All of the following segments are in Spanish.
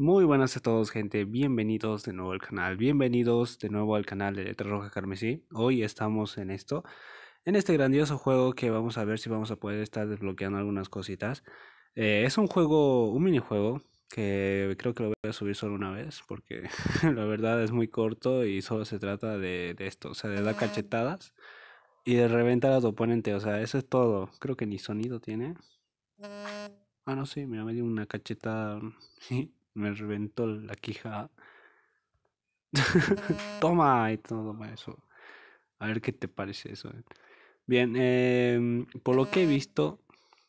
Muy buenas a todos gente, bienvenidos de nuevo al canal, bienvenidos de nuevo al canal de Letra Roja Carmesí. Hoy estamos en esto, en este grandioso juego que vamos a ver si vamos a poder estar desbloqueando algunas cositas. Eh, es un juego, un minijuego, que creo que lo voy a subir solo una vez, porque la verdad es muy corto y solo se trata de, esto, o sea, de dar cachetadas y de reventar a tu oponente, o sea, eso es todo. Creo que ni sonido tiene. Mm. Ah, no, sí, mira, me dio una cachetada. me reventó la quija ah. Toma y todo eso. A ver qué te parece eso. Eh. Bien, em, por lo que he ah. visto,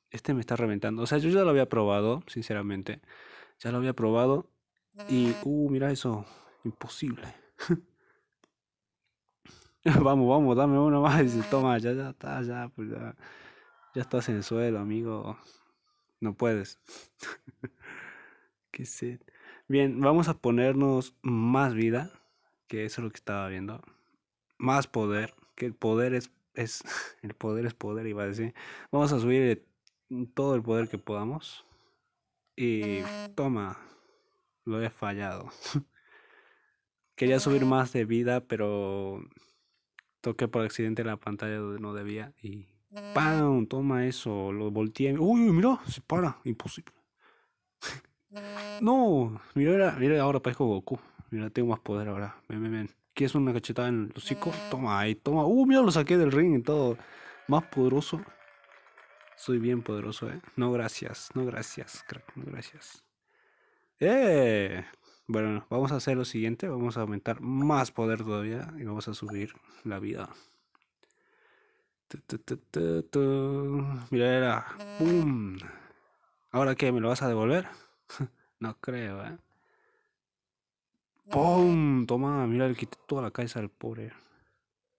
este me está reventando. O sea, yo ya lo había probado, sinceramente. Ya lo había probado. Y, ah. uh, mira eso. Imposible. vamos, vamos, dame uno más. dice, toma, ya, ya está, ya, pues ya. Ya estás en el suelo, amigo. No puedes. Bien, vamos a ponernos más vida, que eso es lo que estaba viendo. Más poder, que el poder es, el poder es poder, iba a decir. Vamos a subir todo el poder que podamos. Y toma, lo he fallado. Quería subir más de vida, pero toqué por accidente la pantalla donde no debía y mm. ¡pam! Toma eso, lo volteé. ¡Uy, mira! Se para, imposible. No, mira, mira, ahora parezco Goku. Mira, tengo más poder ahora. Ven, ven, ven. ¿Quieres una cachetada en el hocico? Eh. Toma ahí, toma. Uh, mira, lo saqué del ring y todo. Más poderoso. Soy bien poderoso, eh. No, gracias. No, gracias, gracias. ¡Eh! Bueno, vamos a hacer lo siguiente. Vamos a aumentar más poder todavía. Y vamos a subir la vida. Mira, era. boom eh. ¿Ahora qué? ¿Me lo vas a devolver? no creo, ¿eh? ¡Pum! Toma, mira, le quité toda la cabeza al pobre.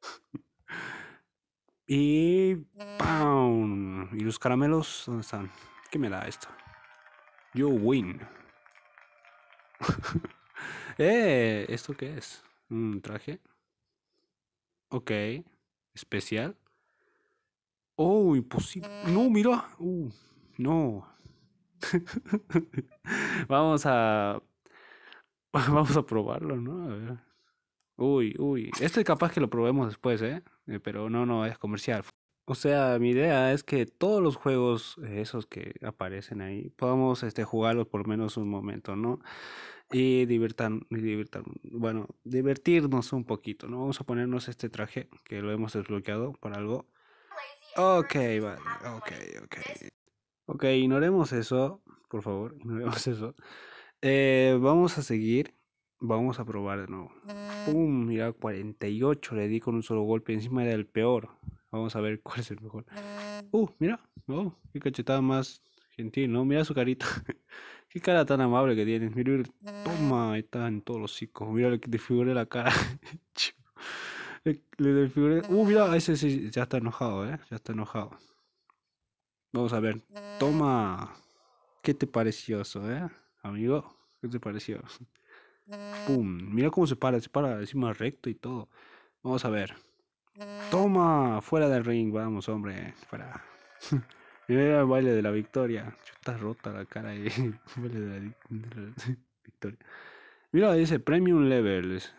y ¡Pum! ¿Y los caramelos? ¿Dónde están? ¿Qué me da esto? Yo win. ¡Eh! ¿Esto qué es? ¿Un traje? Ok. Especial. Oh, imposible. Pues no, mira. Uh, no. vamos a. Vamos a probarlo, ¿no? Uy, uy. es este capaz que lo probemos después, ¿eh? ¿eh? Pero no, no, es comercial. O sea, mi idea es que todos los juegos, eh, esos que aparecen ahí, podamos este, jugarlos por menos un momento, ¿no? Y, divertan, bueno, divertirnos un poquito, ¿no? Vamos a ponernos este traje que lo hemos desbloqueado por algo. Ok, vale, ok, ok. Ok, ignoremos eso, por favor, ignoremos eso. Eh, vamos a seguir, vamos a probar de nuevo. ¡Pum! Mira, 48 le di con un solo golpe, encima era el peor. Vamos a ver cuál es el mejor. ¡Uh! Mira, oh, qué cachetada más gentil, ¿no? Mira su carita. qué cara tan amable que tienes. Mira, toma, ahí está en todos los hocicos. Mira, le desfiguré la cara. le, le ¡Uh! Mira, ese sí, ya está enojado, ¿eh? Ya está enojado. Vamos a ver. Mm. Toma. ¿Qué te pareció eso, eh? Amigo, ¿qué te pareció? Mm. ¡Pum! Mira cómo se para, se para encima recto y todo. Vamos a ver. Mm. ¡Toma! Fuera del ring, vamos, hombre. Fuera. Mira el baile de la victoria. Está rota la cara ahí. victoria. Mira, dice Premium Levels.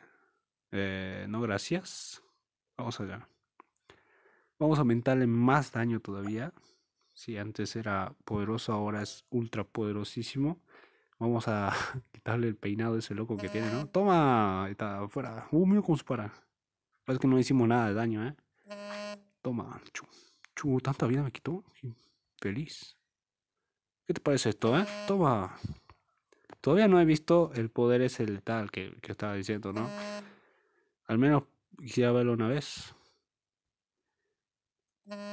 Eh, no, gracias. Vamos allá. Vamos a aumentarle más daño todavía. Si antes era poderoso, ahora es ultra poderosísimo. Vamos a quitarle el peinado a ese loco que tiene, ¿no? Ah. ¡Toma! Está afuera. ¡Uh, mira con su para! Parece que no hicimos nada de daño, ¿eh? Toma, chu. Chu, tanta vida me quitó. Feliz. ¿Qué te parece esto, eh? Toma. Todavía no he visto el poder ese letal que, que estaba diciendo, ¿no? Al menos quisiera verlo una vez.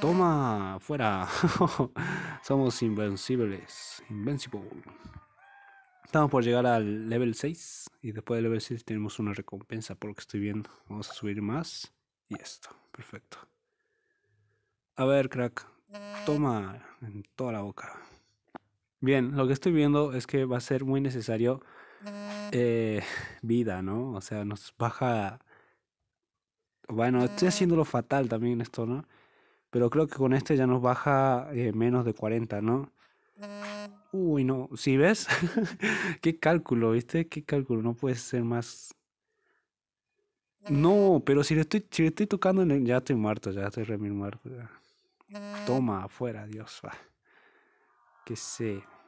Toma, fuera. Somos invencibles. Invencible Estamos por llegar al level 6. Y después del level 6 tenemos una recompensa por lo que estoy viendo. Vamos a subir más. Y esto. Perfecto. A ver, crack. Toma en toda la boca. Bien, lo que estoy viendo es que va a ser muy necesario eh, vida, ¿no? O sea, nos baja... Bueno, estoy haciéndolo fatal también esto, ¿no? Pero creo que con este ya nos baja eh, menos de 40, ¿no? Uy, no. ¿Sí ves? Qué cálculo, ¿viste? Qué cálculo. No puede ser más. No, pero si le estoy, estoy tocando, en el... ya estoy muerto, ya estoy re muerto. Toma, afuera, Dios. Que sé.